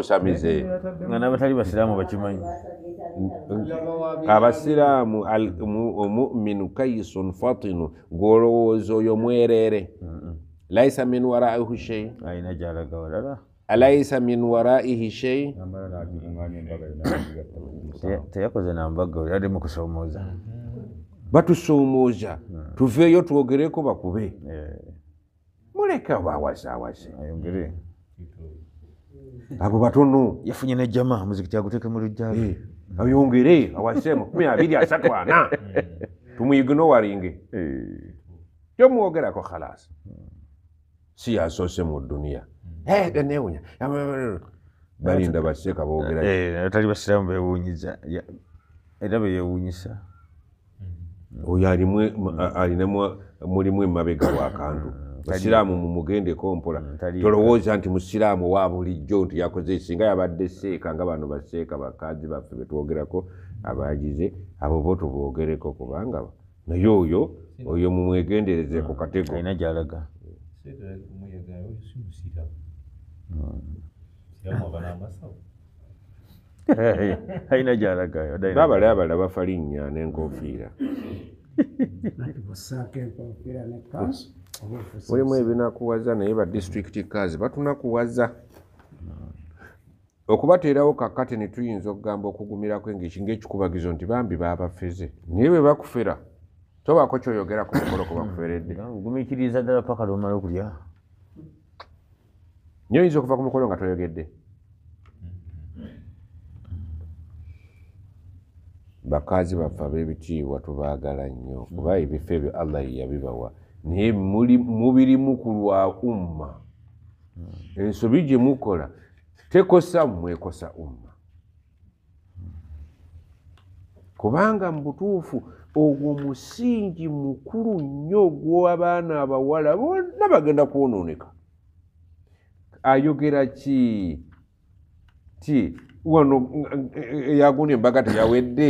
osamize nga nabatali basiraamu bakimanyi abasiraamu omuminu kayisun fatinu golowooza oyo mwereere laisa min waraihu shei aina jalaga walala alaisa min waraihi shei teyakoze nambaga olalimu kusoomooza mm-hmm. batusoomooza mm-hmm. tuveeyo twogereko bakube eh. muleke obawasawase ayongere ago batono yafunye nejama muziki agutuke mulujjabe eh, ayongere awasemu kumi abiri asatu ana tumuigino waringe eh. kyomwogerako khalas siyasose muduniya ganewunya eh, balinda baseka bogeratali basiramu bewunyiza era beyewunyisa oyo alinamu mulimu emabega wakandu basiraamu mumugendeko mpola mm, tolowooza nti musiraamu wa bulijjo nti yakoze singa yabadde seeka nga bano baseeka bakazi baffe betwogerako abagize abo bo tubogereko kubanga naye oyo oyo mumwegendereze ku katego ayina gyalagayobaabala abala bafa linnya n'enkofiira osaako enkofiira nekanso mulimu ebinakuwaza naye ba disitulikiti kazi batunakuwaza okubateerawo kakati netuyinza okugamba okugumirako engeki ngaekikubagizo nti bambi babafeze naye bwe bakufera tobaako kyoyogera ku mukolo kubakuferedde hmm. nye oyinza okuva ku mukolo nga toyogedde bakazi baffe ab'ebitiibwa tubaagala nnyo kuba ebifo ebyo allah yabibawa naye mubirimu ku lwa umma ensobi gye mukola tekosa mwekosa umma kubanga mu butuufu ogwo musingi mukulu nnyo gw'abaana abawala bonna bagenda kwonooneka ayogera ki ti wano yagunda embaga teyawedde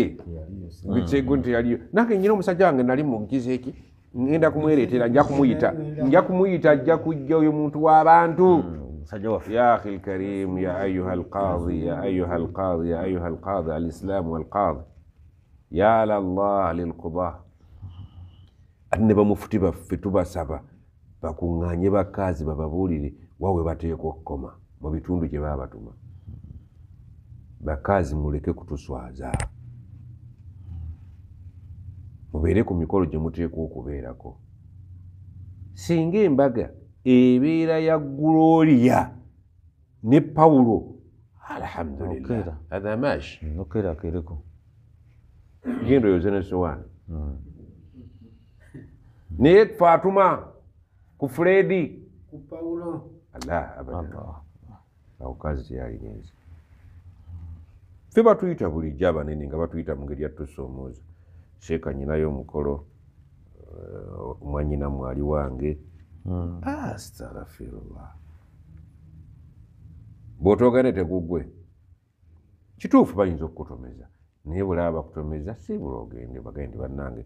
bikyegun teyaliyo nange nyina omusajja wange nali mu nkizi eki ngenda kumweretera nja kumuyita nja kumuyita ajja kujja oyo muntu w'abantu mm, ya akhi lkarimu ya ayuha alqadi ya ayuha alqadi ya ayuha alqadi alislaamu walqadi ya lallah lilquda ne bamufuti baffe tubasaba bakuŋŋaanye bakazi bababuulire wawe bateeka okukoma mu bitundu gye babatuma bakazi muleke kutuswaza mubeere ku mikolo gye muteekwa okubeerako singa embaga ebeera ya gulooliya ne pawulo alhamdulilahgenda oyozenesowan naye fe atuma ku fredi fe batuyita bulijjo abanene nga batuyita mu ngeri yatusoomooza sheka nyinayo omukolo uh, eh, mwanyina mwali wange mm. astarafirullah ah, bwotoogane tekugwe kituufu bayinza okukutomeza naye bulaba bakutomeza si bulaogende bagende bannange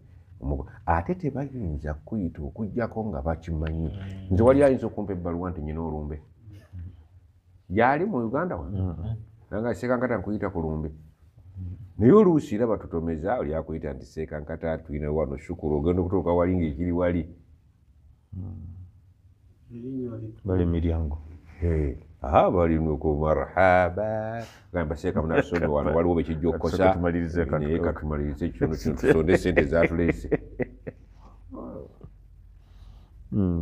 ate tebayinza kuyita okujjako nga bakimanyi hmm. nze wali ayinza okumpa ebbaluwa nti nyina olumbe yaali mu uganda wa hmm. nangasekangata nkuyita ku lumbe mm -hmm. naye oluusi era batutomeza oli akuyita nti seeka nkata tuyina wano shukuru ogenda okutuuka wali nga ekiri wali balimiryangobalimkumarhaba eh, gamba seeka munasonwano waliwo bekijja okukosa katumalirize kyono kyono tusonde sente zatulese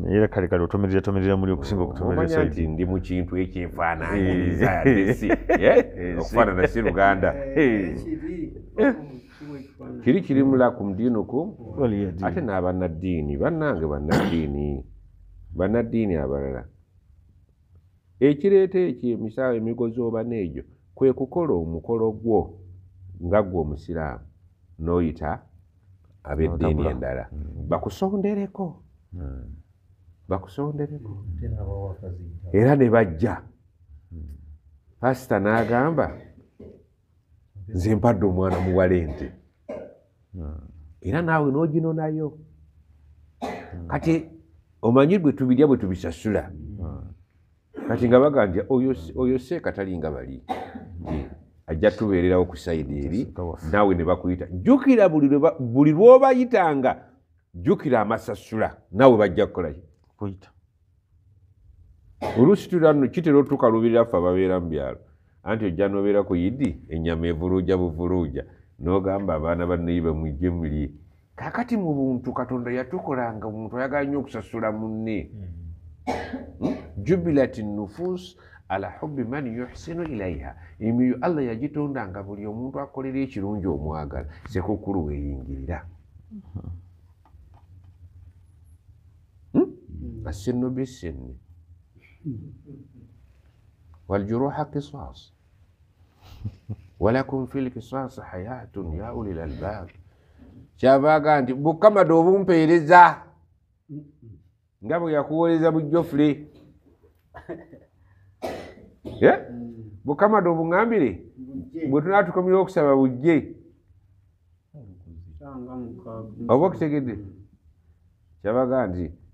era kale kale otomerera tomerera muli okusinga okutomerera saidi ndi mukintu ekyenfaananyiriza desi okufaanana si luganda kiri kiri mulaku mudiinuku ate n'abannaddiini bannange bannaddiini bannaddiini abalala ekireeta eh, ekyo emisaawo emigozi oba n'egyo kwe kukola omukolo gwo nga gwe omusiraamu n'oyita ab'eddiini endala mm. bakusondereko mm -hmm. Hmm. bakusondereko hmm. era ne bajja pasita n'agamba hmm. nze mpadde omwana muwale nte era naawe n'oginonayo kati omanyi bwe tubirya bwe tubisasula kati nga bagandya oyo seeka talinga bali ajja tubeererawo ku saidi eri naawe ne bakuyita jjukira buli lwobayitanga jjukira amasasula naawe bajja kukolaki olusitula nno kitera otuuka lubiriraffe ababeera mu byalo anti ojja noobeera ku yidi enyama evuluuja buvuluuja n'ogamba abaana banneyi bamwijje mulye kakati mu buntu katonda yatukolanga omuntu ayagala nnyo okusasula munne mm-hmm. hmm? jubilat nufus ala hubi man yuhsinu ilaiha emiyo allah yagitondanga buli omuntu akolera ekirungi omwagala sekukulu weyingirira mm-hmm. Hmm. السن بالسن والجروح قصاص ولكم في القصاص حياة يا أولي الألباب شابا قانت بكا ما دوبون بيرزا نقابو يقول إذا بجفلي يا بكا ما دوبون قامبلي بطناتكم يوكسا بجي obakitegedde kyabaga nti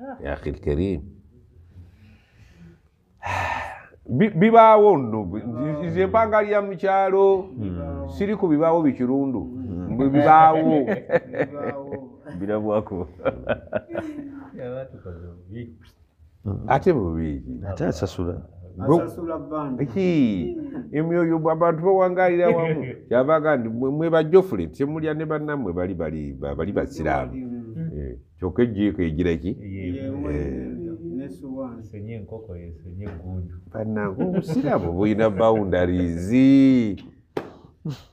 Ah. يا أخي الكريم bibaawo nno nze empanga lya mukyalo siri ku bibaawo bikirundu hmm. mbwe bibaawo birabwako ate bubiri ate asasula emyoyo abantu bawangalira wamu kyavaga nti mwe bajofule temulya ne bannammwe bali basiraamu kyokka ejiiko egiraki bannange obusiraamu bulina baundariizi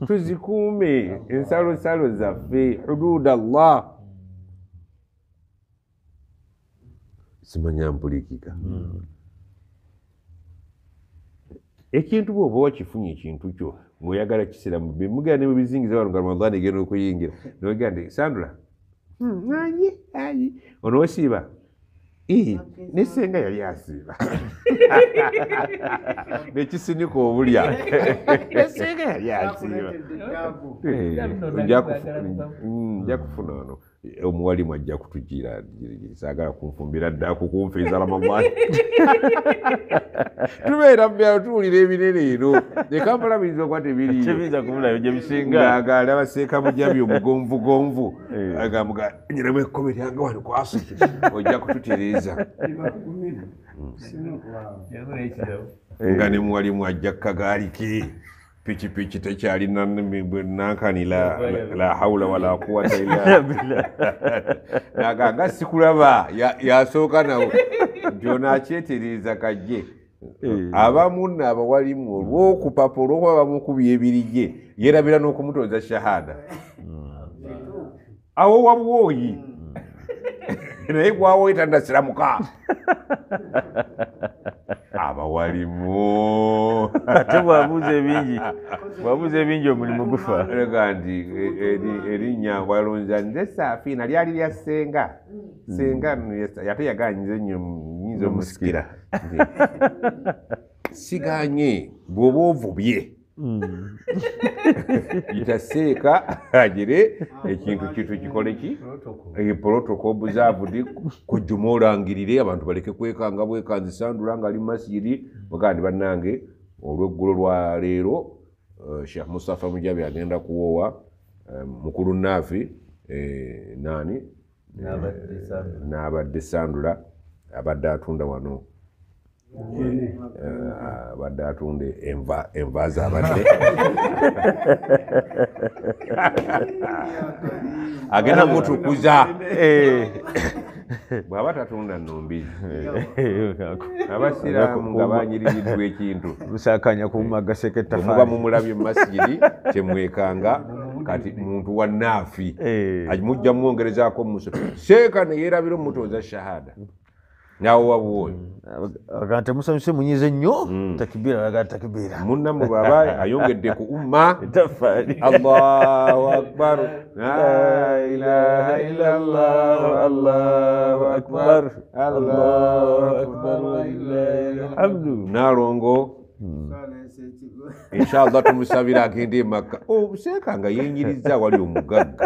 tuzikuume ensalosalo zaffe hudud allah hmm. simanya mpulikika hmm. ekintu bweoba wakifunye ekintu kyo ngaoyagala kisiramu bemugaa nebizingiza wano nga ramadaan egenda okuyingira nogande sandula Hmm, nganye ayi onowesiiba nesenga yali asiiba nekisinika obulya nesenga yali asiiba eh, nja kufuna ono Eh, omuwalimu ajja kutujira saagala kunfumbira ddaku kunfiiza lamamani tubeera mubyalo tuwulira ebinene eno ekampala biyinza okuba tebiriyoagalaba seekamujabi omugonvugonvu eh. agamba nyiramu ekkomi lyange wano kwasa ojja kututereeza nga ne muwalimu ajja kukagaali ke pikipiki tekyali nankanila la haula wala kuwata nagaga sikulaba yasooka nawe gyonakyetereza kajje eh. abamuna abawalimu olwokupapa olwokuba bamukubya ebirige yerabira n'okumutoza shahada mm. awo wabwoyi mm. naye gwawoetandasira muka abawalimu ate bwabuuze bingi bwabuuza ebingi omulimu gufa ega nti e, e, erinnya walonza nze saafiina lyali lya senga hmm. senga yate yaganyize nyo nyinza omusikira siganye bwoba ovubye kitaseeka hmm. agire ah, ekintu kitu kikole ki eprotoko obuzaavudi kujuma olangirire abantu baleke kwekanga bwekanzisandula nga ali masiri bagandi bannange olweggulo lwaleero eh, shekh mustapha mujabi agenda kuwowa eh, mukulu naafi eh, nani naabadde sandula abadde atunda wano Eh, abadde atunda enva zabadde agenda mutukuza eh. bwaba tatunda nombi eh. abasiraamu nga banyiriridwa ekintu musakanya kumagaseketamuba mumulabye mumasigiri temwekanga kati muntu wa naafi mujja mwongerezaako omusoto seeka neyerabira omutonza shahada nawuwa buwooyo mm. aga nti musanyuse munyize nnyo mm. takibira aga takibira munnamu baba ayongedde ku umma allahu akbar lailaha illallah allahu akbar allahu akbar wailahi lhamdu nalongo mm. inshallah tumusabire agende emakka obuseeka oh, nga yenyiriza wali omugagga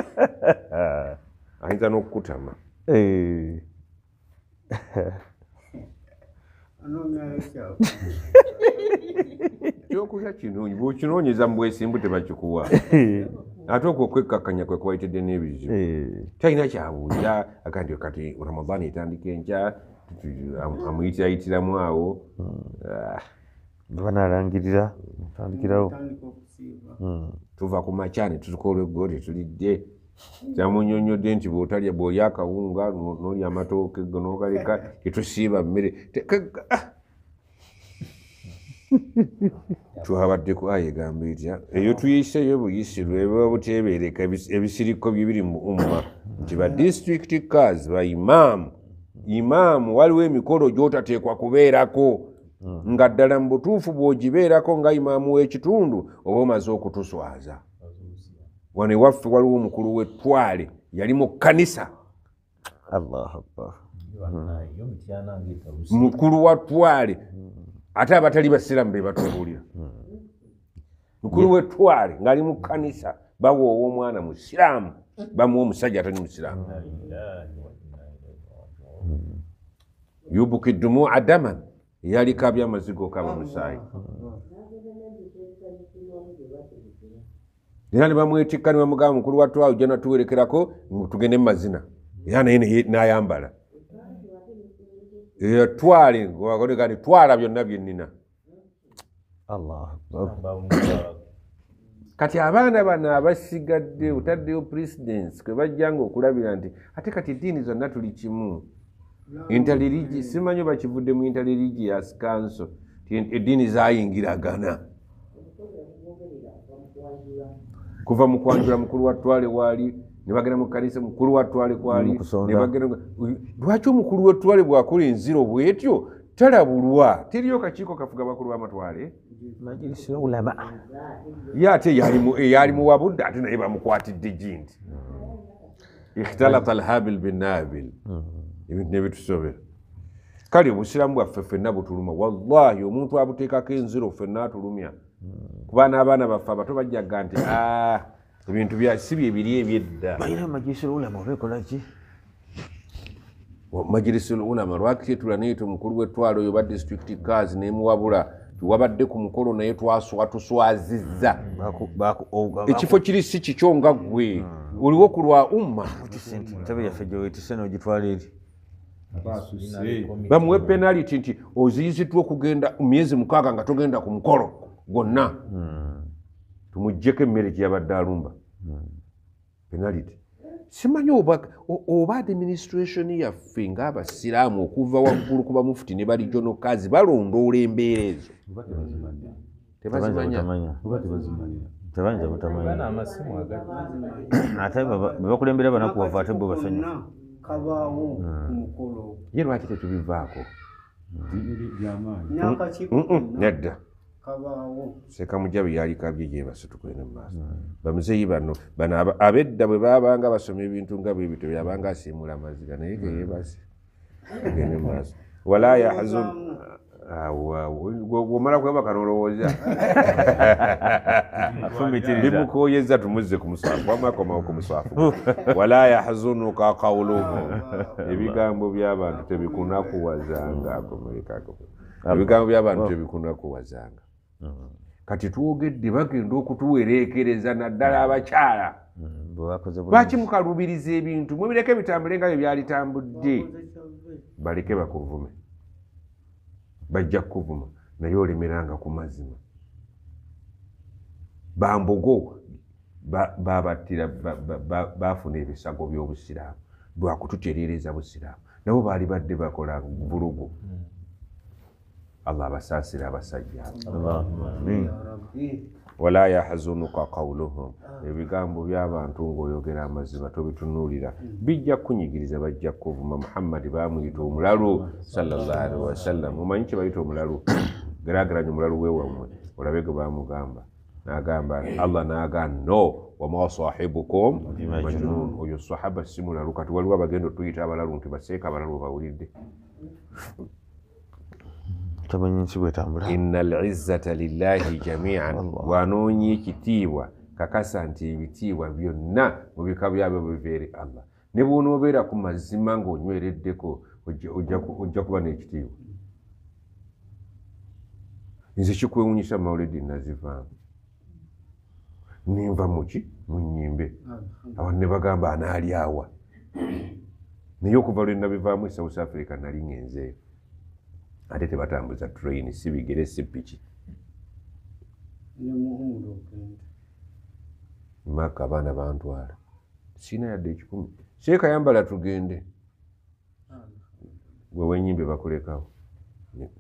ayinza n'okukutama eh. ekyokulakinonyi bwokinonyeza mu bwesimbu tebakikuwa ate okwo okwekkakkanya kwe kubaitedde n'ebizibu eh. talina kyabuuza aga nti kati ramadaani etandika enkya amuyitirayitiramu awo ah. banalangirira mm. tandikirawo hmm. tuva ku maca ne tutuka olweggo tetulidde kyamunyonyodde nti bwotalya bwolya akawunga nolya amatooke go nogaleka tetusiiba mmere ah! twabaddeku ayegamba etya eyo tuyiseyo buyisi lweba buteebereka ebisiriko bibiri mu umma nti ba district cars ba imaamu imaamu waliwo emikolo gyotateekwa kubeerako hmm. nga ddala mu butuufu bwogibeerako nga imaamu w'ekitundu oba omaze okutuswaza wano ewaffe waliwo omukulu wetwale yali mu kanisa mukulu wa twale ate abatali basiramu bebatubuulira mukulu wetwale ngaali mu kanisa bawoowa omwana musiraamu bamuwa omusajja atali musiraamu yubukiddumu adaman yali kabyamazigo kaba musaayi era ne bamwetikka ne bamugamba mukulu wa twawe ojja natuwerekerako tugende mu mazina era naye n'ayambala twale twala byonna byennina kati abaana bano abasigadde otaddeyo presidents kwe bajjanga okulabira nti ate kati ediini zonna tuli kimu intaliligi simanyi bakivudde mu intaliligious council ti ediini zayingiragana kuva mukwanjula mukulu watwale wali nebagenda mukanisa mukulu watwale kwali lwaki omukulu wetwale bwakola enziro bwetyo talabulwa teriyo kakiiko kafuga bakulu bamatwale ye ate yali muwabudde eh, ate naye bamukwatidde ginti ikhtalata lhabil binabil mm-hmm. ebintu nebitusobera kale obusiramu bwaffe fenna butuluma wallahi omuntu abuteekako enziro fenna atulumya kubaana abaana baffe abato bajjaga nti ah, ebintu sibi ebiri ebyedda majirisi lulama lwaki kyetula neeta omukulu wetwalo oyo oba disitulikiti kaazi nemuwabula tiwabadde ku mukolo naye twatuswazizza hmm, oh, ekifo kiri si kikyo nga gwe hmm. oliwo ku lwa ummabamuwe penality nti oziyiziddwa okugenda myezi mukaaga nga togenda ku mukolo gonna hmm. tumugjeko emmere gyeyabadde alumba hmm. penalit simanyi oba adiministration yaffe ngaabasiraamu okuva waggulu kuba mufuti ne balijjo nokazi balondoola embeera ezo tebazimanya tebanyabutamanyibakulembera banakuwava ate bo basanyu hmm. ye lwaki tetubivaako mm, mm, mm, nedda kabaawo sekamujabi yalikabye gyebasitukule nemumaaso mm. bamuzeyi bano bano abedda bwe babanga basoma ebintu nga bwebito byabanga asimula amaziga naye geyebase mm. gende mumaaso wala yahzun womala kwebaka nolowooza bimukoyeza tumuzze kumuswafuwamakomao kumuswafu wala yahzunuka kauluhum ebigambo byabantu tebikunakuwazanga ebigambo byabantu tebikunakuwazanga kati twogedde bagenda okutuwereekereza naddala mm. abakyala mm, lwaki mukalubiriza ebintu mubireke bitambule nga bye byalitambudde baleke bakuvume bajja kukuvuma naye olemeranga ku mazima bambogo babattira bafuna ebisago by'obusiraamu lwakututereereza busiraamu nabo baali badde bakola bulogo mm. allah abasaasire abasajja wala yahazunuka kauluhum ebigambo byabantu ngaoyogera amazima tobitunuulira bijja kunyigiriza bajja kuvuma muhammadi bamuyita omulalu sawasalam omanyi kyebayita omulalu geraageranya omulalu wewammwe olabe ge bamugamba nagamba allah nagano wama sahibukum majnun oyo sahaba simulalu kati waliwo abagenda otuyita abalalu nti baseeka abalalu bawulidde tamanyi nsi bwetambula inna lizzata lillahi jamian wanoonya ekitiibwa kakasa nti ebitiibwa byonna mu bika byabyo biveeri allah ne bwonoobeera ku mazima ng'onywereddeko ojja kuba n'ekitiibwa nze kikwewunyisa mawuledi nazivaamu ninva muki munyimbe abantu ne bagamba anaali awa naye okuva lwenabivaamu esouth africa nali ngenzeeyo ate tebatambuza train si bigere si piki maka abaana bantwala siina yadde ekikumi seekayambala tugende gwe wenyimbe bakulekawo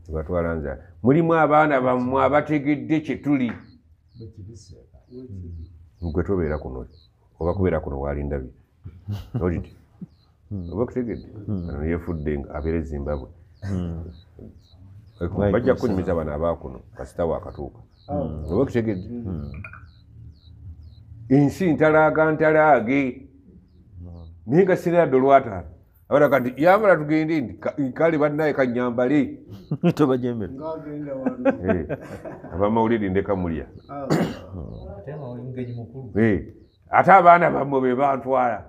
tebatwala nzala mulimu abaana bammwe abategedde kyetuli hmm. gwe tobeera kuno oba kubeera kuno walindabye hmm. oba kutegedde hmm. yefudde abeera ezimbabwe bajja kunyumiza bano abakuno kasita wakatuuka ah. hmm. oba kitegedde hmm. hmm. ensi ntalaaga ntalaage naye nga sinayadde olwataano abaraga nti yamala tugende kale bannaye kanyambale tobajemere eh, abamawulire ndeka mulya ah. eh, ate abaana bammwe be bantwala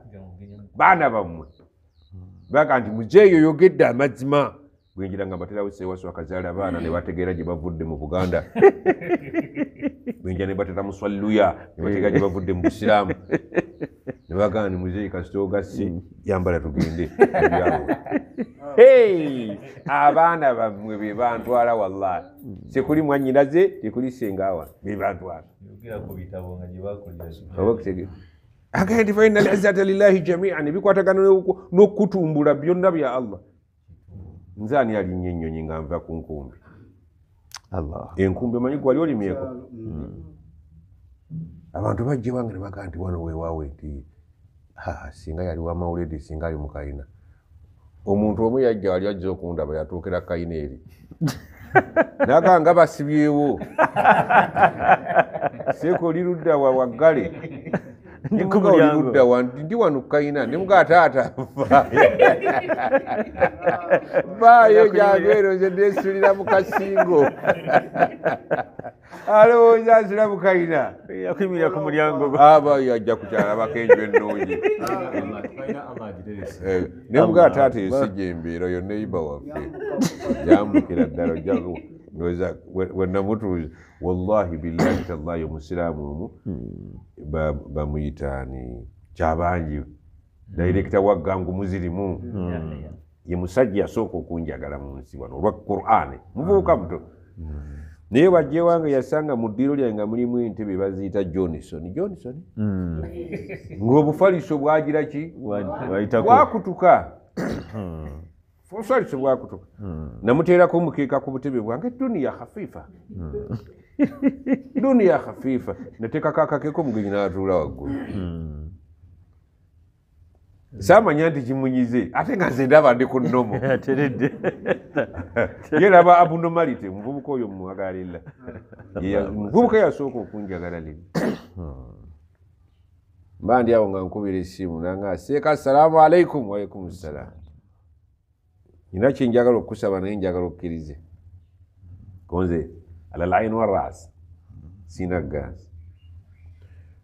baana bammwe baga nti mujeeyo yogedde amazima bwenjira nga batera wese wasu akazaala abaana mm. ne bategera gye bavudde mu buganda bwenjira ne batera muswalluya ne bategeera gye mm. bavudde mu busiraamu ne bagamba ni muzeeyi kasitoogassi mm. yambala tugende oh. abaana bammwe be bantwala wallahi tekuli mwannyinaze tekuli sengaawa be bantwala agende faina izzata lillahi jamian ebikwatagana n'okutumbula byonna bya allah nze ani alinnya ennyonyi nga nva ku nkumbi enkumbi omanyi gwali olimyeko mm. hmm. abantu bajje bange nebagaa nti wano wewaawe nti singa yali wamawuledi singa ali mukayina omuntu omu yajja wali ajja okundaba yatuukira kayina eri naga nga basibyewo seeko oli ludda wa waggale ndi wano kaina nimuga taata baayo jagero nze nesulira mukasingo alowooza nsira mukaina yakuyimirira ku mulyango ah, ajja kukyala bakenjwa ennungi ah, eh, nemuga taata esijja embeera yonna eyiba waffe jamukira ddala noweza wenamutuuza wallahi billahi tallahi omusiraamu omu hmm. bamuyitani kyabangi hmm. dairekita waggangu muzirimu hmm. ye musajja yasooka okunjagala mu nsi wano olwa qurani muvubuka muto naye wajjewange yasanga mu ddiiro lyange nga mulimu entebe baziyita johnson johnson ngaobufaliso bwagira ki bwakutuka osalisibwakutuka hmm. namuteraku omukiika ku butebe bwange duniya hafifa hmm. duniya hafifa natekako akakeeko omugenyi natuula waggulu hmm. samanya nti kimunyize ate nga nze ndaba ndi ku nnomo yeraba abunomalite muvubuka oyo mumwagala lilla muvubuka yasooka okunjagala lilla mba ndi awo nga nkubira essimu nanga aseeka assalaamu alaikum waalaikum ssalaamu nina kyenjagala okusaba naye njagala okkirize konze alalain waras sina gas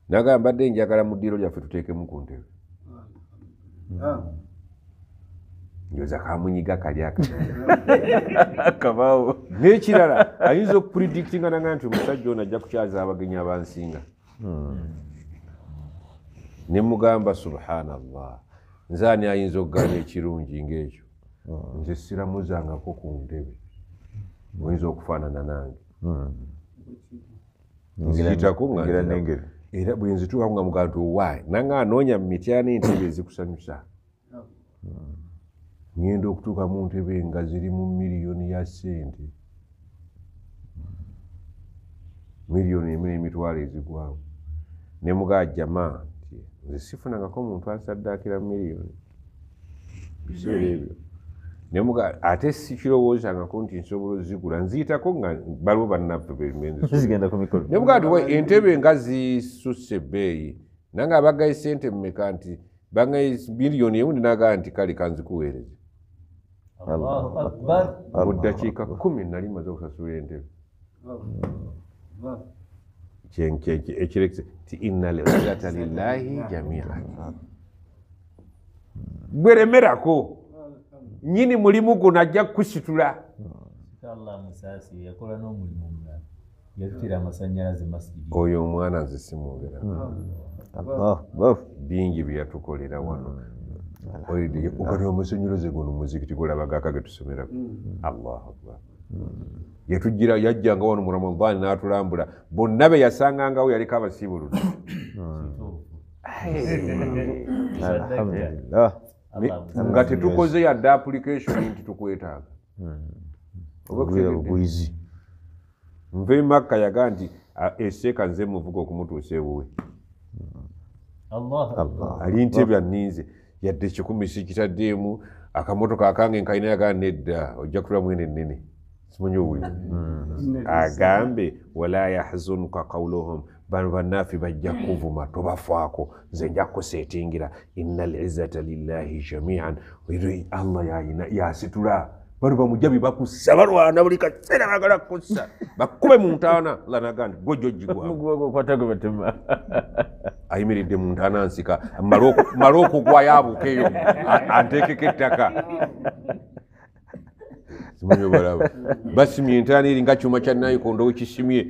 nagamba mbadde njagala mu ddiiro lyaffe tuteekemu ku ntebe njoza kamunyiga kalyakabaawo nekirala ayinza okupuridictinga naga nti omusajja ono ajja kukyaza abagenyi abansinga hmm. nemugamba subhanallah nze ani ayinza okugamba ekirungi ngaekyo Mm. nze siramuzangako ku ntebe oyinza okufaanana nange mm. Mm. era bwenzituukako nga mugantu owaayi nanga anoonya mu mityana entebe ezikusanyusa ngenda okutuuka mu ntebe nga ziri mu miriyoni ya ssente miriyoni emu n'emitwalo ezigwamu ne muga jama nti nze sifunangako muntu asaddaakira mu miriyoni biseera ebyo ate kirowooza nga ko nti nsobola ozigula nziyitako nga baliwo bannaffe bemenzinemugaa ti entebe nga zisusa ebbeeyi nanga abagayi sente mumeka nti bagayi miliyoni emu ndinagaa nti kale kanzikuweereza mudakiika kumi nali maze okusasula entebe ekirekise ti ina lilata lillahi jamiian bweremerako nyini mulimu guno ajja kusitula oyo omwana nze simwogera hmm. bingi byeyatukolera wano hmm. ogati omusenyuloze guno muzikiti gulabagaka getusomerako hmm. allah akbar yatugira yajjanga wano mu ramadaani n'atulambula bonna be yasangangawo yaliko abasiibuludu alhamdulilah nga tetukoze yadde application nti tukwetaaga hmm. obagwizi nve makka yaga nti eseeka nze muvuga okumutuusa ewuwe ali nti ebyaninze yadde kikumi si kitaddeemu akamotoka akange nkalina yagaa nedda ojja kutulamwene nnene simanyi owulira hmm. hmm. agambe wala yahzunuka kauluhum bano bannaafe bajja kuvuma tobafaako nze nja kukuseetingira inna lizzata lillahi jamian allah yasitula bano bamujabi bakussa balwana buli kaseera bagala kkussa bakkube muntaana lanagandi gwojjojjigwa ayimiridde muntaana nsika mmale okugwayo abuukeeyo anteekeko ettaka zimunyobolabo basimye entaana eri nga kyuma kya nayikondo wekisimye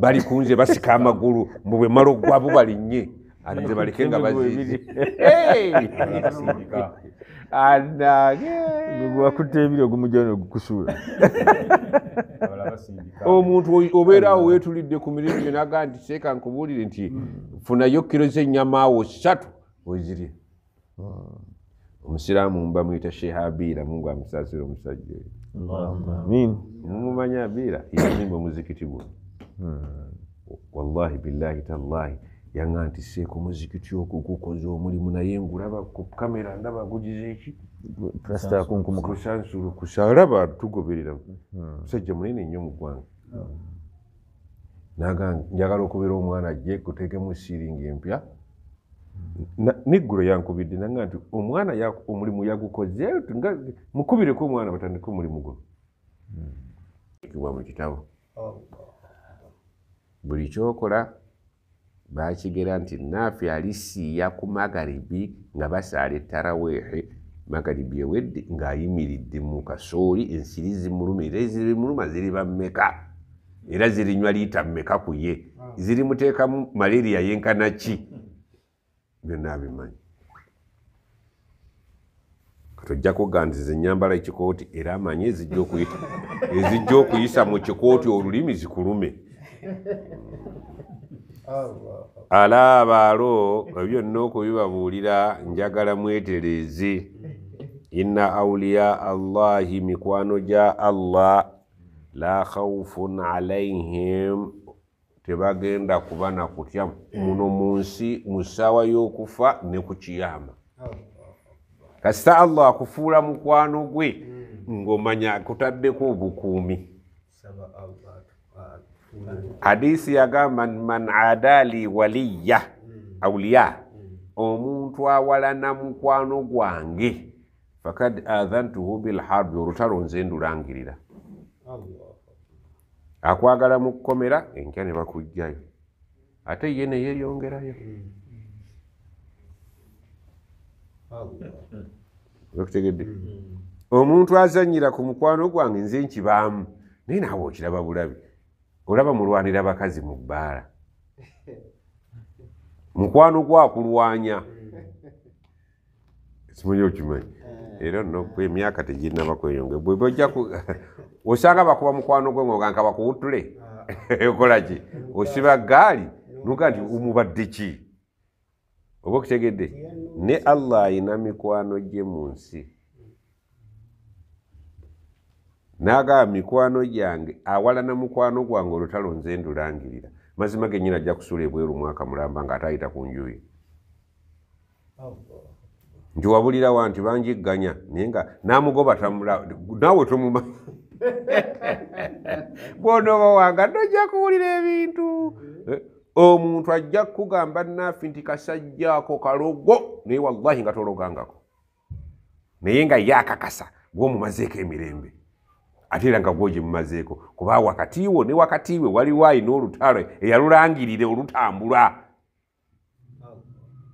bali kunze basika amagulu mbu bwe mala ogwabo balinnye anze baleke nga bazizeakutta ebiri ogumujana ogukusuula omuntu obeeraawo weetulidde ku mirimu gyo nagaa nti seeka nkubuulire nti hmm. funayo kiro zenyamaawo satu wezirye hmm. omusiraamu mbamwyita shehabiira mungu amusaasire omusajja oyo amin mumumanya biira yazimba omuzikiti guno hmm. wallahi billahi tallahi yaga ntiseeko muzikiti ogwo gukoze omulimu naye ngulaba ku kamera ndaba gugizeeki kusaala bantu tugoberera musajja hmm. munene nnyo mu ggwanga hmm. naga njagala okubeera omwana ajje kuteekemu siringi empya niggulo yankubidde naga nti omwana omulimu yagukoze mukubireku omwana batandike omulimu guno kiwa mukitabo oh. buli kyokola bakigera nti naafe alisiya ku magaribi nga basaala ettarawehe magaribi ewedde ng'ayimiridde mu kasooli ensiri zimuluma era zirimuluma ziri bammeka era zirinywa liita mmeka ku ye ah. zirimuteekamu malaria yenkana ki byonna abimanyi katojja kuganziza enyambala ekikooti era amanyi ezijja okuyisa mu kikooti olulimi zikulume ala abaalo byonna okubibabuulira njagala mwetereeze inna auliya allahi mikwano gya allah la khaufun alaihim tebagenda kuba nakutya muno mm. munsi mu ssaawa y'okufa ne ku kiyama oh, oh, oh. kasita allah akufuula mukwano gwe mm. ngaomanya akutaddeko obukuumi hadisi yagamba man adali waliya mm. auliya omuntu awalana mukwano gwange fakad adhantuhu bilharbi olutalo nze ndulangirira akwagala mu kkomera enkya ne bakugjayo ate ye ne yeeyongerayo okutegedde omuntu azanyira ku mukwano gwange nze nkibaamu naye naawe okiraba bulabi olaba mulwanira bakazi mu bbaala mukwano gwakulwanya simanyi okimanyi era emyaka teginaba kweyongera bwe bojja osanga bakuba mukwano gwe ngaogaka bakuwutule okolaki osiba gaali nuga nti omubadde ki oba okitegedde ne allah ayina mikwano gye mu nsi nagaba mikwano gyange awalana mukwano gwange olutalo nze ndulangirira mazima genyini ajja kusula ebweru mwaka mulamba ngaate ayita ku njuyi nti wabulira wa nti banjigganya naye nga n'amugoba tamulanaawe tomuma bwonooba wangadde ojja kuwulira ebintu mm-hmm. eh, omuntu ajja kukugamba naafi nti kasajjaako kalogo naye wallahi nga tologangako naye nga ye akakasa gwomumazeeko emirembe ate era nga gwogimumazeeko kuba wakatiiwo ne wakatiiwe waliwo ayina olutalo eyalulangirire olutambula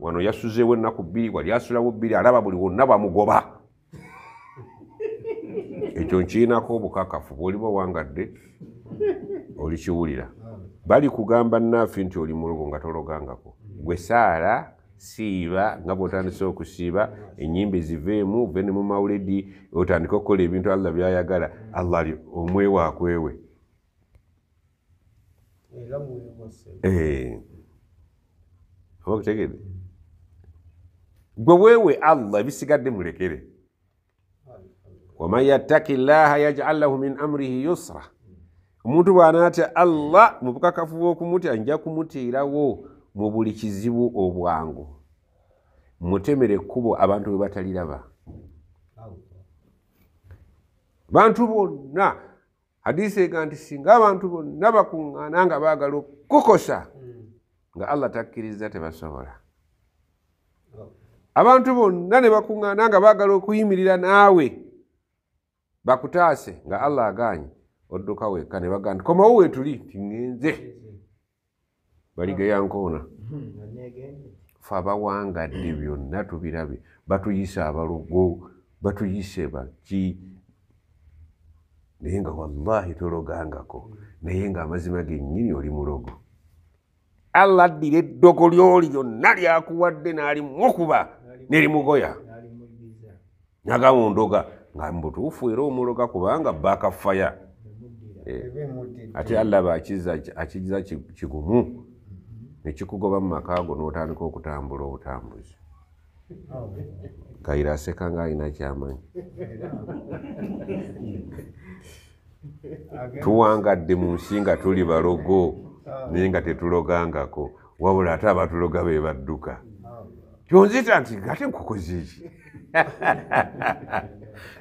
wano yasuzeewo ennaku bbiri wali asulawo bbiri alaba buli wonna bamugoba ekyo nkiinako obukakafu bwoliba owangadde olikiwulira bali kugamba naafi nti oli mulogo nga tologanako gwe saara siiba nga bwotandise okusiiba enyimba ziveemu vene mu mauledi otandike okukola ebintu allah byayagala allah ali omwewakwewe eh. obakitegede gwe weewe allah ebisigadde mulekere waman yattaki llaha yajal lahu min amrihi yusra omuntu bwanaatya allah mu bukakafu bwokumutya nja kumutiirawo mu buli kizibu obwangu mutemere ekkubo abantu bwe batariraba bantu bonna hadisi ega nti singa abantu bonna bakuŋŋaana nga baagala okukukosa nga allah takkiriza tebasobola abantu bonna ne bakuŋŋaana nga baagala okuyimirira naawe bakutaase nga allah agaanye odduka weekka ne baganda komawo weetuli tiŋŋenze baligeyankoona fe abawangadde byonna tubirabe batuyise abalugo batuyise baki naye nga wallahi tologangako naye ngaamazima gennyini oli mulogo allah addira eddogo lyoli lyonna lyakuwadde n'alimukuba nerimugoya nagamundoga nga mbutuufu era omuloga kubanga bakafaya eh, ate allaba akiza kigumu nekikugoba mumakaago notandika okutambula obutambuzi oh. kaira aseka nga alina kyamanyi tuwangadde mu nsi nga tuli balogo oh. naye nga tetulogangako wabula ate abatuloga be badduka kyonzita nti ate nkukoze eki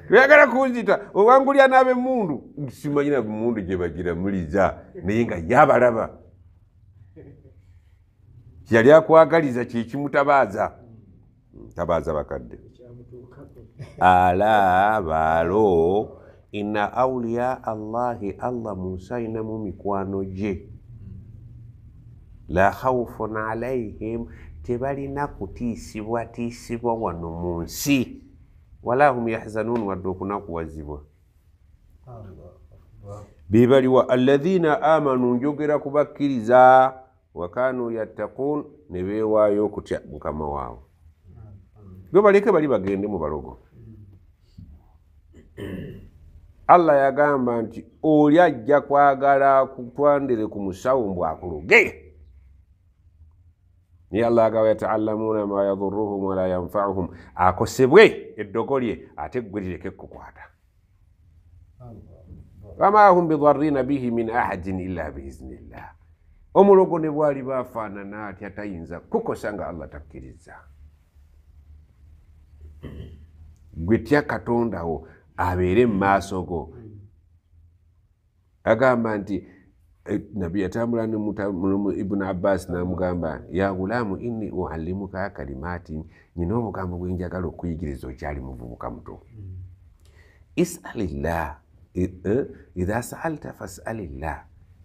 tuyagala kunzita owangulya n'abemundu simanyi nabemundu gye bagira muliza naye nga yabalaba kyeyali akwagaliza kyekimutabaaza tabaaza bakadde ala baalo ina auliya allahi allah munsi ayinamu mikwano gye la haufun alaihim tebalina kutiisibwatiisibwa wano mu nsi wala hum yahzanuun wadde okunakuwazibwa bebaliwa alaziina amanu njogera kubakkiriza wakanu yattaquun ne beewaayo okutya mukama waabwe be baleke bali bagende mu balogo allah yagamba nti oli ajja kwagala kutwandire ku musawo mbw akuloge naye allah agaba yatacallamuuna ma yadurruhum wala yanfauhum akosebwe eddogo lye ate gwerireke ekukwata wama hum bidarrina bihi min ahadin illa biiznillah omulogo ne bwali bafaanana atya tayinza kukosa nga allah takkiriza gwetya katondawo abeere mu maaso go agamba nti Eh, nabi ni mulumu ibunu abbasi namugamba ya gulaamu inni uallimuka kalimaati nyina obugambo bwenjagala okuyigiriza okyali muvubuka muto hmm. isalillah eh, idha saalta fasalillah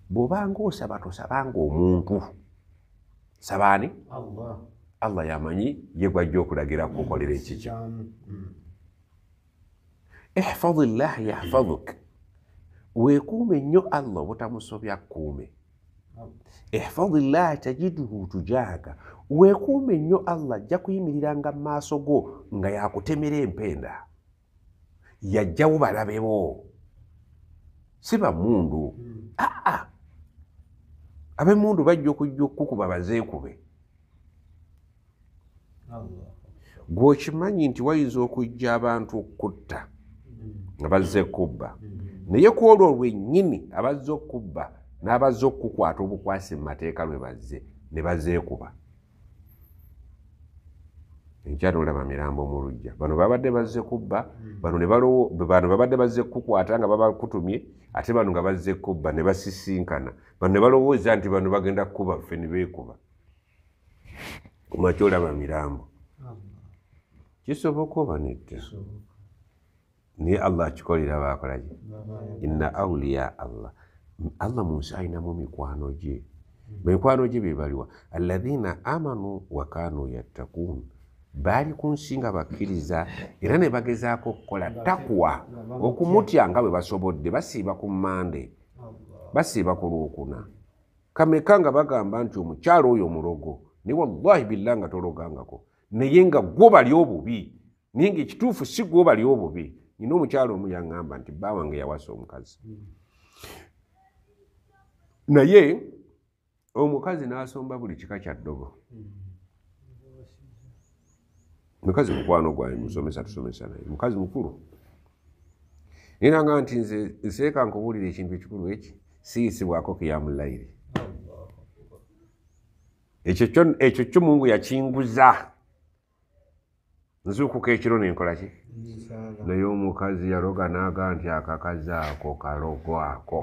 bwobanga osaba tosabanga omuntu sabani allah yamanyi yegwajja gwajja okulagira kukolera ekikyo hmm. hmm. ihfadillah yahfaduk weekuume nnyo allah obutamusobya kkuume ihfadillah tajiduhu tujaaka weekuume nnyo allah ajja kuyimiriranga mu maaso go nga yakutemera empenda yajjawo balabebo si bamundu hmm. aa abemundu bajja okujja okukuba bazeekube gweokimanyi nti wayinza okujja abantu okkutta nga bazze kubba hmm. naye ku olwo lwennyini abazze okubba n'abazze okukukwata obukwasi mu mateeka lwe bazze ne bazeekuba enkyata olaba mirambo mu lujja bano babadde bazze kubba hmm. bano babadde bazze kukukwata nga babakutumye ate bano nga bazze kubba ne basisinkana bano ne balowooza nti bano bagenda kukuba ffe ne beekuba kumakyolaba mirambo kisoboka oba nedda naye allah akikolera bakolaki ina auliya allah allah munsi ayinamu mikwano gye mikwano gye bebaliwa alahina amanu wakanu yattakun baali ku nsi nga bakkiriza era ne bagezaako okukola takwa okumutya nga bwe basobodde basiiba ku mande basiiba ku lwokuna kameka nga bagamba nti omukyalo oyo omulogo naye wallahi billah nga tologangako naye nga gwo bali obubi naye ngaekituufu si gwo bali obubi nina omukyalo omu yaŋŋamba nti bba wange yawasa omukazi naye omukazi n'asomba buli kika kya ddobo mukazi mukwano gwange musomesa tusomesa naye mukazi mukulu ninaŋaa nti nze nseeka nkubuulira ekintu ekikulu eki siyisibwako kiyamulaire ekyo kyo mungu yakinguza nzuukuka ekiro nenkolaki naye omukazi yaloga naga nti akakazi ako kalogwako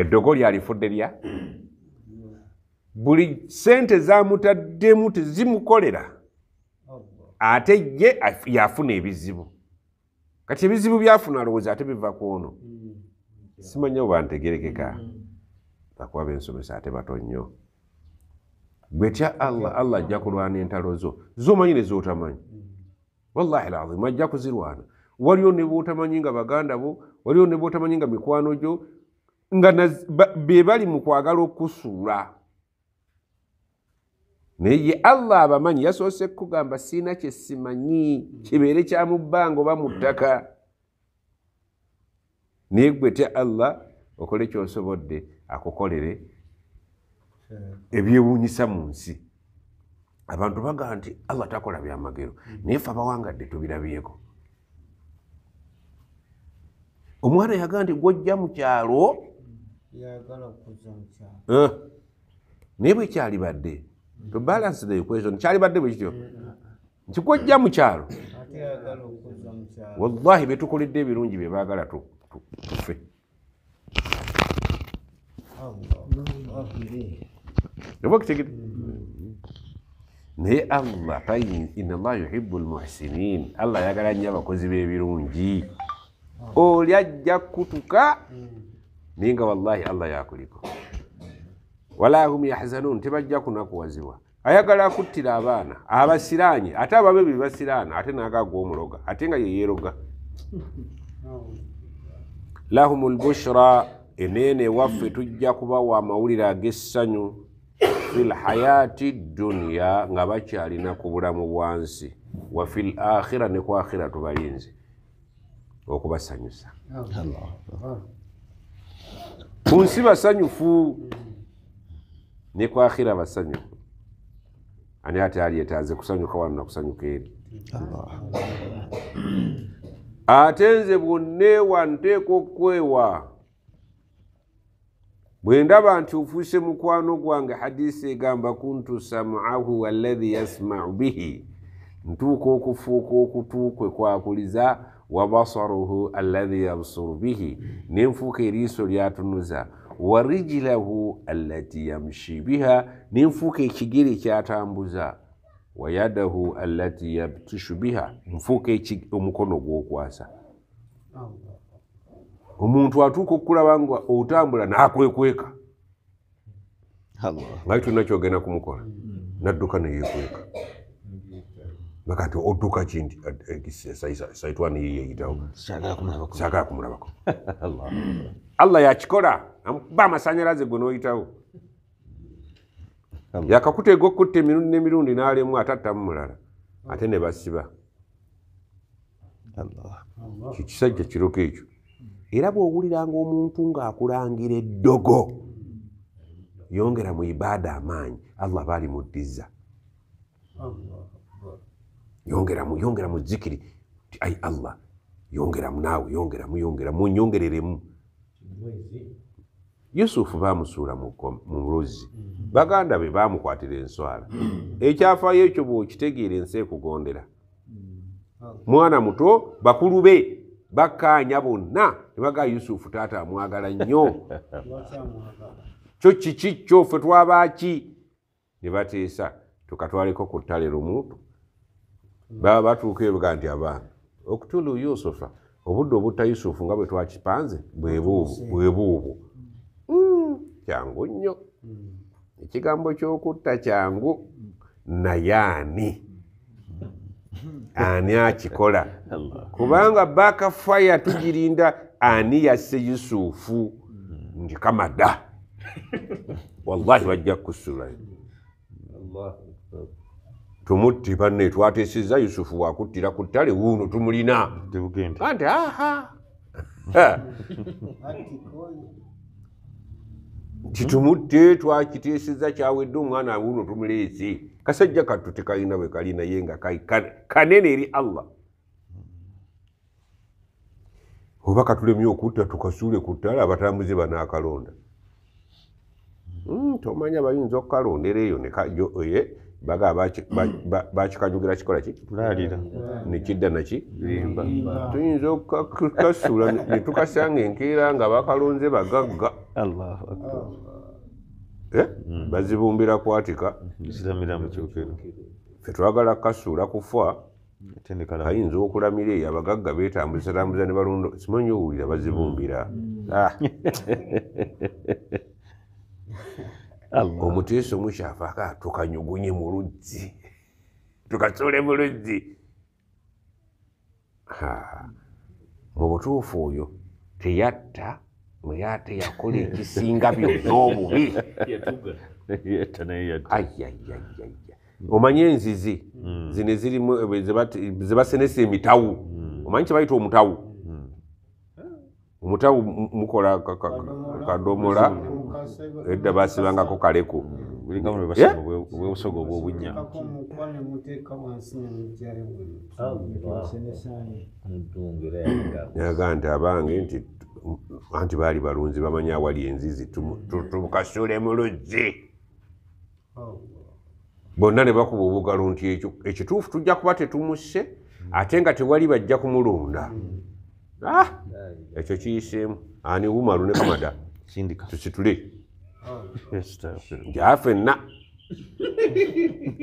eddogo lyalifudde lya buli sente zamutaddemu tezimukolera ate ye yafuna ebizibu kati ebizibu byafuna alowooza ate biva kwono mm, mm, mm. simanya obantegerekeka bakuba bensomesa ate bato nnyo gwetya allah allah ajja kulwana entalo zo zomanyi nezotamanyi wallahi lazimu ajja kuzirwana waliwo nebotamanyi nga baganda bo waliwo nebotamanyi nga mikwano gyo nga be bali mu kwagala okusuula naye allah abamanyi yasoose kukugamba siina kye simanyi kibeere kya mubbanga oba mu ttaka naye gwetya allah okole kyosobodde akukolere Eh, ebyewuunyisa mu nsi abantu bagaa nti allah takola byamagero naye fe abawangadde tubirabyeko omwana yagaa nti gwojja mukyalo eh, naye bwekyalibadde tobalance the equation kyalibadde bwekityo nkigwojja mukyalo wallahi byetukoledde ebirungi byebagala tufe Eu vou conseguir. Naye Allah, tayi, inna Allah yuhibbu almuhsinin. Allah yagala nnyo abakozi b'ebirungi. Oli ajja kutuka, naye nga wallahi Allah yakuliko. Wala hum yahzanun, tebajja kunakuwazibwa. Ayagala akuttira abaana, abasiraanye, ate abamu be basiraana, ate n'agaga omuloga, ate nga ye yeeroga. Lahum albushra, eneene waffe tujja kubawa amawulire ag'essanyu filhayati dduniya nga bakyalina ku bulamu bwansi wa fil akhira ne ku akhira tubalinze okubasanyusa ku nsi basanyufu ne ku akhira basanyufu ani ate alyetaze kusanyuka wano nakusanyuka eri ate nze bwonna ewa nteeka okukwewa bwendaba nti ofuuse mukwano gwange hadisi egamba kuntu sam'ahu waladhi yasma'u bihi ntuuka okufuuka okutu kwe kwakuliza wa basaruhu alladhi yabsuru bihi nenfuuka eriiso lyatunuza wa rijilahu allati yamshi biha nenfuuka ekigere kyatambuza wa yadahu allati yabtishu biha nfuuka omukono gwokwasa omuntu atuuka okulaba nga otambula naakwekweka ngaye tulina kyogenda kumukola nadduka neyekweka mm. akati odduka kinti eh, saitwa neyeyeyitawo sagala kumulabako allah yakikola amukuba amasanyalaze gwe noyitawo yakakutega okutta emirundi nemirundi nalemu atattamu mulala ate nebasiba kikisajja kiruka ekyo era bw'owuliranga omuntu ng'akulangira eddogo yongera mu ibaada amaanyi allah aba ali muddiza yongeramu yongera mu zikiri nti ai allah yongeramu naawe yongeramu yongeramu nyongereremu yusufu baamusuula mu luzzi baganda be baamukwatira enswala ekyafaayo ekyo bwokitegeera ensi ekugondera mwana muto bakulu be bakkaanya bonna ne baga yusufu taata amwagala nnyo kyo kiki kyo ffe twabaaki ne bateesa tukatwaleko ku ttale lumu baba batuuka eruga nti abaana okutula yusufa obudde obutta yusufu nga bwe twakipanze bwebuubwo mm, kyangu nnyo ekigambo ky'okutta kyangu nayaani ani akikola kubanga baka fire tugirinda ani yasse yusufu nti kamada wallahi bajja kusula tumutti banne twateseza yusufu wakuttira ku ttale wuuno tumulina anti aha nti tumutte twakiteeseza kyawedde omwana wuuno tumuleese kasajja kattu tekalina bwe kali naye nga kanene eri allah oba katulemye okutta tukasuule ku ttala abatambuze banaakalonda hmm, tomanyi abayinza okukalondera eyo ye baga bakikanyugira kikola ki nekidda naki limba tuyinza okukasuula netukasanga enkeera nga bakalonze bagagga allahu akbar Eh? Hmm. bazibumbira kwatika fetwagala kasuula kufa ayinza okulamira eyo abagagga betambuzatambuza nebalonda simanyi owulira bazibumbira hmm. ah. omuteesa omukyafaaka tukanyugunye mu luzzi tukasuule mu luzzi mu butuufu oyo teyatta muyate yakola ekisinga byonna obubi omanye enzizi hmm. zino zirimu eh, zebasenesa emitawu hmm. omanyi kyebayita omutawu hmm. omutawu mukola kadomola edda basibangako kaleku yagaa nti abange nti anti baali balunzi bamanyi awali enzizi tukasule mu luzzi bonna ne bakuba obugalo nti ekituufu tujja kuba tetumusse ate nga tewali bajja kumulunda ah! ekyo kiyiseemu ani wumalu ne kamada tusitule oh. nja fenna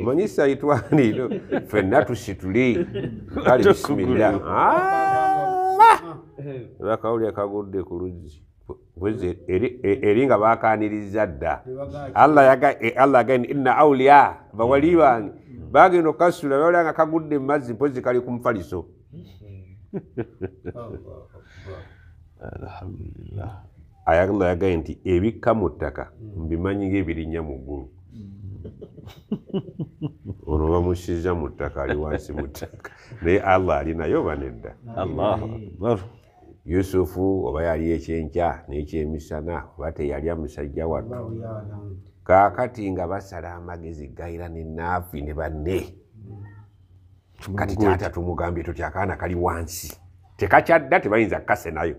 manyi saitwaniro fenna tusitule kale bisimillah allah bakawulya kagudde ku luzzi eringa bakaniriza dda allah yagani e, inna auliya bawali mm. bange bagenda okukasula bawulanga kagudde mumazzi mpozi kali ku mufaliso alhamdulilah allah yagaye nti ebikka mu ttaka mm. mbimanyi ngaebirinnya mu ggulu mm. ono bamusiza mu ttaka ali wansi mu ttaka naye allah alinayo banedda allahu akbaru yusufu oba yali ekyenkya n'ekyemisana oba teyalya musajja wano kaakati nga basala amagezi gaira ne naafi ne banne mm. kati taata tumugambye tuti akaana kali wansi tekakyadda tebayinza kukase nayo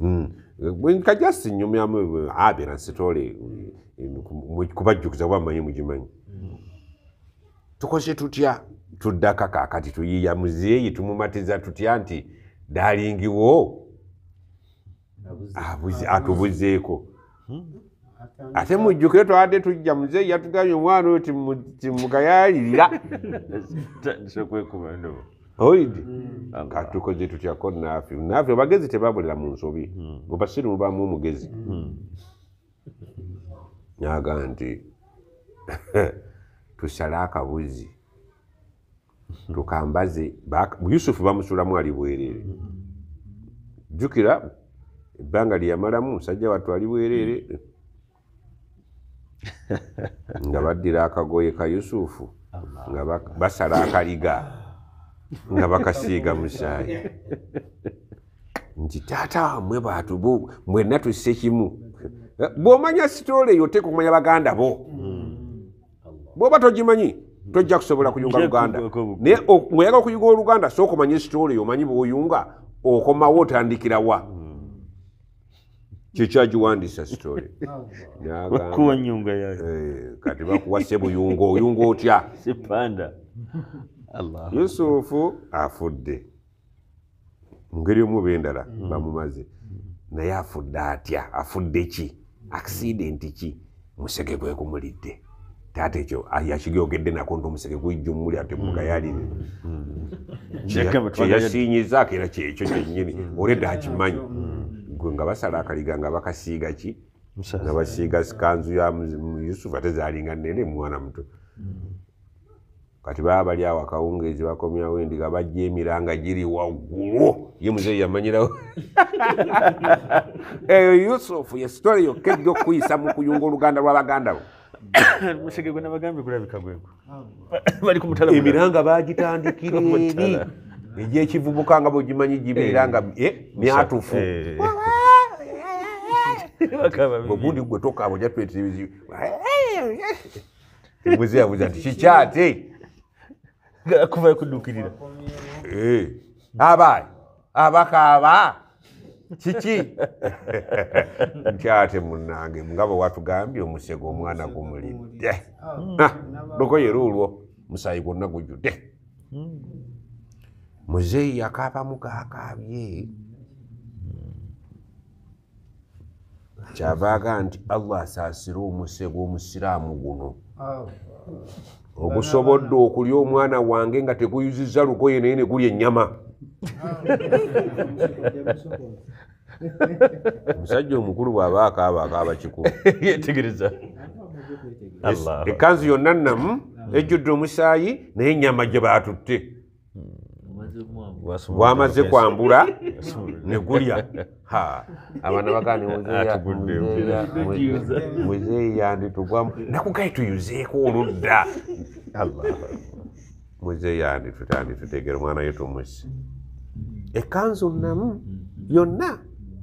mm. kajasi nyumyamu abiransitole ah, mm, kubajjukiza bwamanyi mugimanyi tukoze tutya tuddaka kaakati tuyiiya muzeeyi tumumatiza tutya nti daalingiwo atubuzeeko hmm? ate mujjukire twabadde tujja muzeeyi yatugabye omwana oyo timugayalirira oidi hmm. katukoze tutyako naafe naafe abagezi tebabulira mu nsobi obasirimu hmm. bamu omugezi naga nti tusale akabuzi tukambaze yusufu bamusulamu ali bwerere jukira ebbanga lyeyamalamu musajja watu ali bwerere nga baddira akagoye ka yusufu nga basala akaliga nga bakasiiga musaayi nti taata mwe batu mwenna tusse kimu eh, bwomanya sitoola eyo oteeka okumanya baganda bo mm. bwoba togimanyi tojja kusobola kuyunga luganda naye weyaga okuyunga oluganda sooka omanye sitoli omanyi bwoyunga okomawo otandikira wa kyekyagiwandisa sitoli eh, kati bakuwa sebuyunga oyunga otya yusufu afudde mungeri omu oba endala mm. bamumaze naye afudde atya afudde ki accidenti ki musege gwegumulidde taata ekyo yakigogedde nako nti omuseke gwijja omuli ate mm. mugayalire mm. kyeyasinyizaako era kyekyo kyennyini mm. oledda akimanyi gwe nga basala akaliga nga bakasiiga ki nga basiiga sikanzu ya yusufu ate zaalinga nene mwana muto kati baba bali awo akawungeezi bakomyawo endiga bajja emiranga giri waggulu ye muzeeyi yamanyirawo eyo yusufu yestori yokka ejja okukuyisa mu kuyunga oluganda lw'abaganda bo musegegwe nabagambye kulaba kagwego emiranga bagitandikira eri egyekivubuka nga bwegimanyi gibeera nga eh, myatufu eh. ogundi gwe tokaba jatwetebuzabuza nti kikyate kuvayo kudukirira eh. abaayi abakaaba kiki ntyate munange nga bwe watugambye omusye gomwana gumulidde ah, lukoye luulwo musaayi gwonna gujudde hmm. muzeeyi yakaabamu gaakaabye kyavaaga nti allah asaasire omusye gw'omusiraamu guno oh. ogusobodde okulya omwana wange nga teguyuzizza lukoye naye negulya ennyama omusajja omukulu bw'aba akaaba akaaba kikulu yetegereza ekanzu yonna nnamu ejjudde omusaayi naye ennyama gye baatutte bwamaze kwambula negulya abaana bakanmuzeeyi yanditugwamu nakugaye tuyuzeeko oludda muzeeyi yanditutandi tutegere omwana yetumusi ekanzu namu mm, mm, mm. yonna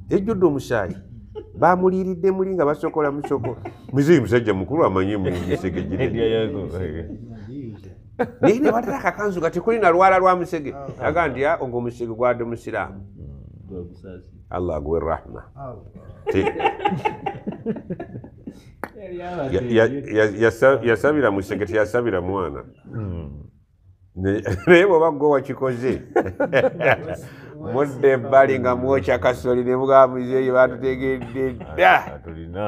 ejjudde omusaayi bamuliiridde muli nga basokola musoko muzii musajja mukulu amanyi musege naye nebatera akakanzu nga tekuli nalwala lwa musege aga nti nga ah, omusege gwadde musiraamu allah aguwa rahma yasabira musege teyasabira mwana naye bweoba gwe wakikoze mudda ebbali nga mwokya kasoli ne mugambuzi eyo batutegedde dda ah, tulina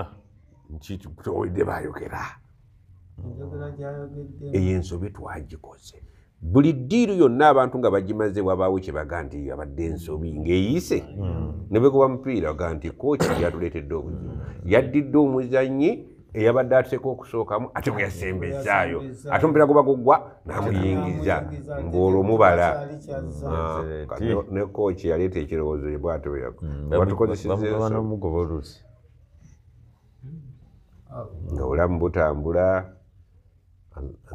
kitowedde baayogera eyoensobi twagikoze buli ddiiru yonna abantu nga bagimaze wabaawo kyebaga nti abadde ensobi ngaeyise hmm. ne bwegoba mupiira aga nti kooki yatuleetedde obuzibu hmm. yaddidde omuzanyi eyabadde ateeka okusookamu ate kweyasembezaayo ate omupira gubagugwa namuyingiza ng'olwo mubala ah, ne kooki yaleeta ekirowoozo ebwate weyabatukozesez mm, nga olamu hmm. butambula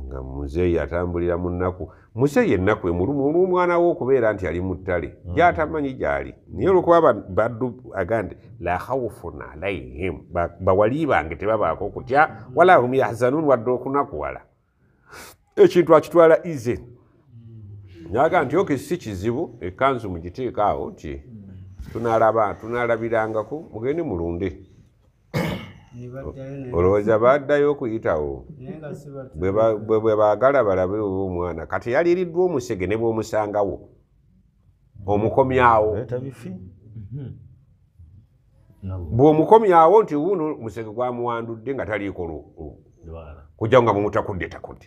nga muzeeyi atambulira mu nnaku muse yennaku emulumu olwomwana we okubeera nti ali mu ttale mm. gyatamanyi gyali naye olwokuba baddu agandi la haufun alaihim bawali bange tebabaako okutya mm. wala hum yahzanun wadde okunakuwala ekintu akitwala ize mm. naga nti oke si kizibu ekanzu mugiteekaawo nti tunalabirangaku mugende mulunde olowooza baddayo okuyitawo bwe baagala balabe oba omwana kati yaliriddwa omusege ne bwomusangawo omukomyawo bwomukomyawo nti wuno musege gwamuwandudde nga taliiko kujjawo nga mumutakudde takudde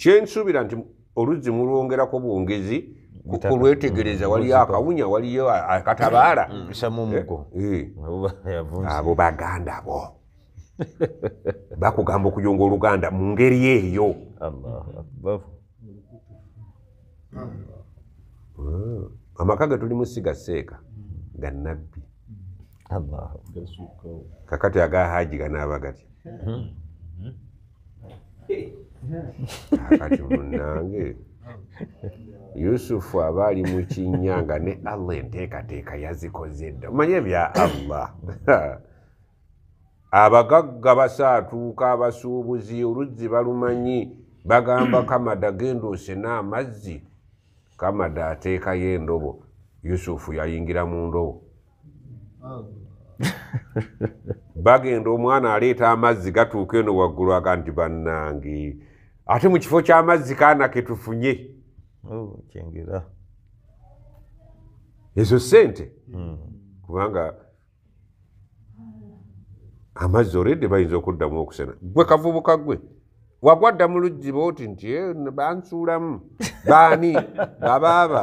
kyensuubira nti oluzzi mulwongerako bwongezi kukulwetegereza mm. waliyo akawunya waliyo akatabaala mm. eh, eh. abo baganda bo bakugamba okuyonga oluganda mu ngeri eyo ah. amaka ge tulimu sigaseeka gannabbi kakati agahaji ganaaba gatya hmm. hmm. kati munange yusufu aba ali mu kinnya nga ne allah enteekateeka yazikoze dda omanye bya allah abagagga basaatuuka abasuubuzi oluzzi balumanyi bagamba kamada gendoose n'amazzi kamada ateekayo endobo yusufu yayingira mu ndobo bagenda omwana aleeta amazzi gatuuka eno waggulu aga nti bannange ate mu kifo ky'amazzi kaana ketufunye oh, ezo sente hmm. kubanga amazzi oledde bayinza okuddamu okusena gwe kavubuka gwe wagwadda mu lujjiba oti nti eh, bansuulamu baani babaaba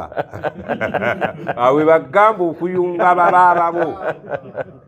awe bagamba okuyunga babaaba bo